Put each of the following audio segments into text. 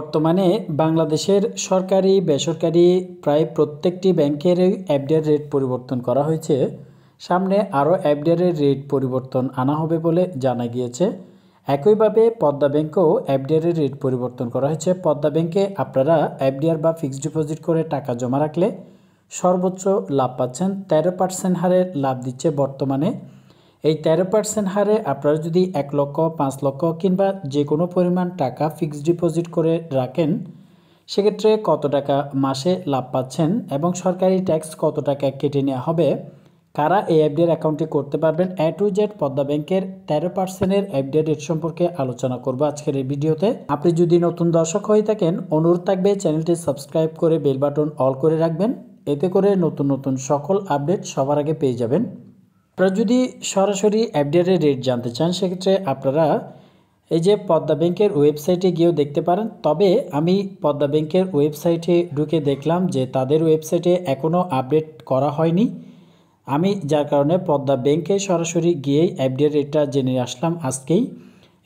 বর্তমানে বাংলাদেশের সরকারি বেসরকারি প্রায় প্রত্যেকটি ব্যাংকের অ্যাপডের রেট পরিবর্তন করা হয়েছে সামনে আরও অ্যাপডেরের রেট পরিবর্তন আনা হবে বলে জানা গিয়েছে একইভাবে পদ্মা ব্যাংকেও অ্যাপডেরের রেট পরিবর্তন করা হয়েছে পদ্মা ব্যাংকে আপনারা অ্যাপডিয়ার বা ফিক্সড ডিপোজিট করে টাকা জমা রাখলে সর্বোচ্চ লাভ পাচ্ছেন তেরো পার্সেন্ট হারে লাভ দিচ্ছে বর্তমানে এই তেরো পার্সেন্ট হারে আপনারা যদি এক লক্ষ পাঁচ লক্ষ কিংবা যে কোনো পরিমাণ টাকা ফিক্সড ডিপোজিট করে রাখেন সেক্ষেত্রে কত টাকা মাসে লাভ পাচ্ছেন এবং সরকারি ট্যাক্স কত টাকা কেটে নেওয়া হবে কারা এই এফডিআর অ্যাকাউন্টটি করতে পারবেন এ টু জেড পদ্মা ব্যাংকের তেরো পার্সেন্টের এফডিআর রেট সম্পর্কে আলোচনা করব আজকের এই ভিডিওতে আপনি যদি নতুন দর্শক হয়ে থাকেন অনুরোধ থাকবে চ্যানেলটি সাবস্ক্রাইব করে বেল বাটন অল করে রাখবেন এতে করে নতুন নতুন সকল আপডেট সবার আগে পেয়ে যাবেন আপনারা যদি সরাসরি এফডিআরের রেট জানতে চান সেক্ষেত্রে আপনারা এই যে পদ্মা ব্যাংকের ওয়েবসাইটে গিয়েও দেখতে পারেন তবে আমি পদ্মা ব্যাংকের ওয়েবসাইটে ঢুকে দেখলাম যে তাদের ওয়েবসাইটে এখনও আপডেট করা হয়নি আমি যার কারণে পদ্মা ব্যাংকে সরাসরি গিয়েই এফডিআর রেটটা জেনে আসলাম আজকেই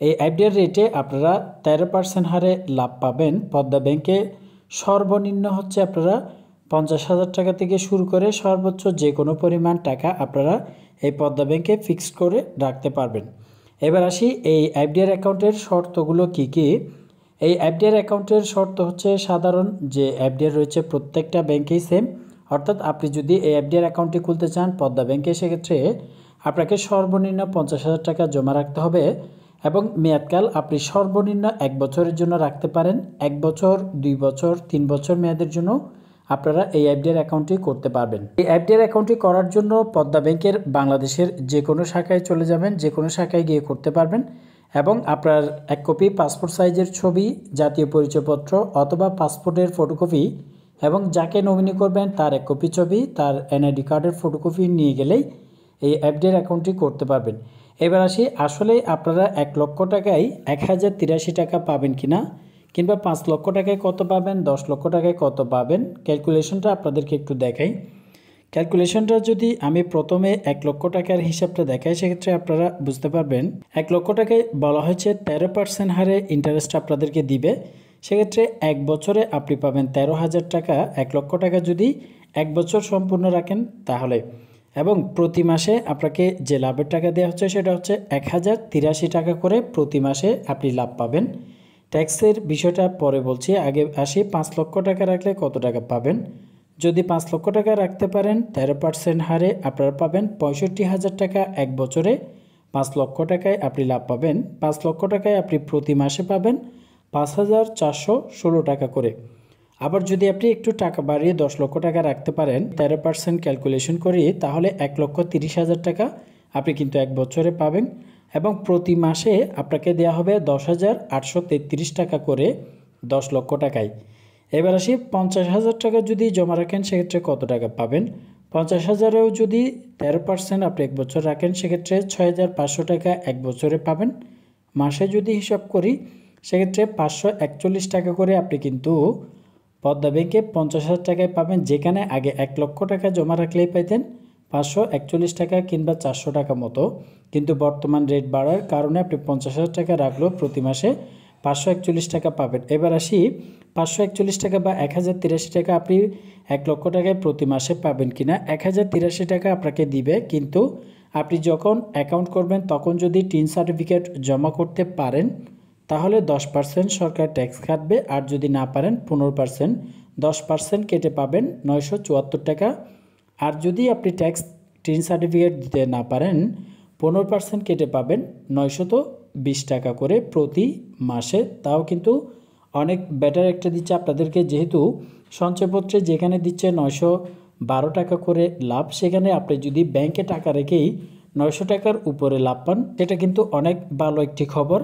এই এফডিআর রেটে আপনারা তেরো পার্সেন্ট হারে লাভ পাবেন পদ্মা ব্যাংকে সর্বনিম্ন হচ্ছে আপনারা পঞ্চাশ হাজার টাকা থেকে শুরু করে সর্বোচ্চ যে কোনো পরিমাণ টাকা আপনারা এই পদ্মা ব্যাংকে ফিক্সড করে রাখতে পারবেন এবার আসি এই এফডিআর অ্যাকাউন্টের শর্তগুলো কি কি এই এফডিআর অ্যাকাউন্টের শর্ত হচ্ছে সাধারণ যে এফডিআর রয়েছে প্রত্যেকটা ব্যাংকেই সেম অর্থাৎ আপনি যদি এই এফডিআর অ্যাকাউন্টটি খুলতে চান পদ্মা ব্যাংকে সেক্ষেত্রে আপনাকে সর্বনিম্ন পঞ্চাশ হাজার টাকা জমা রাখতে হবে এবং মেয়াদকাল আপনি সর্বনিম্ন এক বছরের জন্য রাখতে পারেন এক বছর দুই বছর তিন বছর মেয়াদের জন্য আপনারা এই এফডিআর অ্যাকাউন্টটি করতে পারবেন এই এফডিআর অ্যাকাউন্টটি করার জন্য পদ্মা ব্যাংকের বাংলাদেশের যে কোনো শাখায় চলে যাবেন যে কোনো শাখায় গিয়ে করতে পারবেন এবং আপনার এক কপি পাসপোর্ট সাইজের ছবি জাতীয় পরিচয়পত্র অথবা পাসপোর্টের ফটোকপি এবং যাকে নমিনি করবেন তার এক কপি ছবি তার এনআইডি কার্ডের ফটোকপি নিয়ে গেলেই এই অ্যাপডির অ্যাকাউন্টটি করতে পারবেন এবার আসি আসলে আপনারা এক লক্ষ টাকায় এক হাজার তিরাশি টাকা পাবেন কিনা কিংবা পাঁচ লক্ষ টাকায় কত পাবেন দশ লক্ষ টাকায় কত পাবেন ক্যালকুলেশনটা আপনাদেরকে একটু দেখাই ক্যালকুলেশনটা যদি আমি প্রথমে এক লক্ষ টাকার হিসাবটা দেখাই সেক্ষেত্রে আপনারা বুঝতে পারবেন এক লক্ষ টাকায় বলা হয়েছে তেরো পার্সেন্ট হারে ইন্টারেস্ট আপনাদেরকে দিবে সেক্ষেত্রে এক বছরে আপনি পাবেন তেরো হাজার টাকা এক লক্ষ টাকা যদি এক বছর সম্পূর্ণ রাখেন তাহলে এবং প্রতি মাসে আপনাকে যে লাভের টাকা দেওয়া হচ্ছে সেটা হচ্ছে এক হাজার তিরাশি টাকা করে প্রতি মাসে আপনি লাভ পাবেন ট্যাক্সের বিষয়টা পরে বলছি আগে আসি পাঁচ লক্ষ টাকা রাখলে কত টাকা পাবেন যদি পাঁচ লক্ষ টাকা রাখতে পারেন তেরো পার্সেন্ট হারে আপনারা পাবেন পঁয়ষট্টি হাজার টাকা এক বছরে পাঁচ লক্ষ টাকায় আপনি লাভ পাবেন পাঁচ লক্ষ টাকায় আপনি প্রতি মাসে পাবেন পাঁচ হাজার চারশো ষোলো টাকা করে আবার যদি আপনি একটু টাকা বাড়িয়ে দশ লক্ষ টাকা রাখতে পারেন তেরো পার্সেন্ট ক্যালকুলেশন করিয়ে তাহলে এক লক্ষ তিরিশ হাজার টাকা আপনি কিন্তু এক বছরে পাবেন এবং প্রতি মাসে আপনাকে দেয়া হবে দশ হাজার আটশো তেত্রিশ টাকা করে দশ লক্ষ টাকায় এবার আসি পঞ্চাশ হাজার টাকা যদি জমা রাখেন সেক্ষেত্রে কত টাকা পাবেন পঞ্চাশ হাজারেও যদি তেরো পার্সেন্ট আপনি এক বছর রাখেন সেক্ষেত্রে ছয় হাজার পাঁচশো টাকা এক বছরে পাবেন মাসে যদি হিসাব করি সেক্ষেত্রে পাঁচশো একচল্লিশ টাকা করে আপনি কিন্তু পদ্মা ব্যাংকে পঞ্চাশ হাজার টাকায় পাবেন যেখানে আগে এক লক্ষ টাকা জমা রাখলেই পাইতেন পাঁচশো একচল্লিশ টাকা কিংবা চারশো টাকা মতো কিন্তু বর্তমান রেট বাড়ার কারণে আপনি পঞ্চাশ হাজার টাকা রাখলেও প্রতি মাসে পাঁচশো একচল্লিশ টাকা পাবেন এবার আসি পাঁচশো একচল্লিশ টাকা বা এক হাজার তিরাশি টাকা আপনি এক লক্ষ টাকায় প্রতি মাসে পাবেন কিনা এক হাজার তিরাশি টাকা আপনাকে দিবে কিন্তু আপনি যখন অ্যাকাউন্ট করবেন তখন যদি টিন সার্টিফিকেট জমা করতে পারেন তাহলে দশ পার্সেন্ট সরকার ট্যাক্স কাটবে আর যদি না পারেন পনেরো পার্সেন্ট দশ পার্সেন্ট কেটে পাবেন নয়শো চুয়াত্তর টাকা আর যদি আপনি ট্যাক্স টিন সার্টিফিকেট দিতে না পারেন পনেরো পার্সেন্ট কেটে পাবেন নয়শত বিশ টাকা করে প্রতি মাসে তাও কিন্তু অনেক বেটার একটা দিচ্ছে আপনাদেরকে যেহেতু সঞ্চয়পত্রে যেখানে দিচ্ছে নয়শো বারো টাকা করে লাভ সেখানে আপনি যদি ব্যাংকে টাকা রেখেই নয়শো টাকার উপরে লাভ পান এটা কিন্তু অনেক ভালো একটি খবর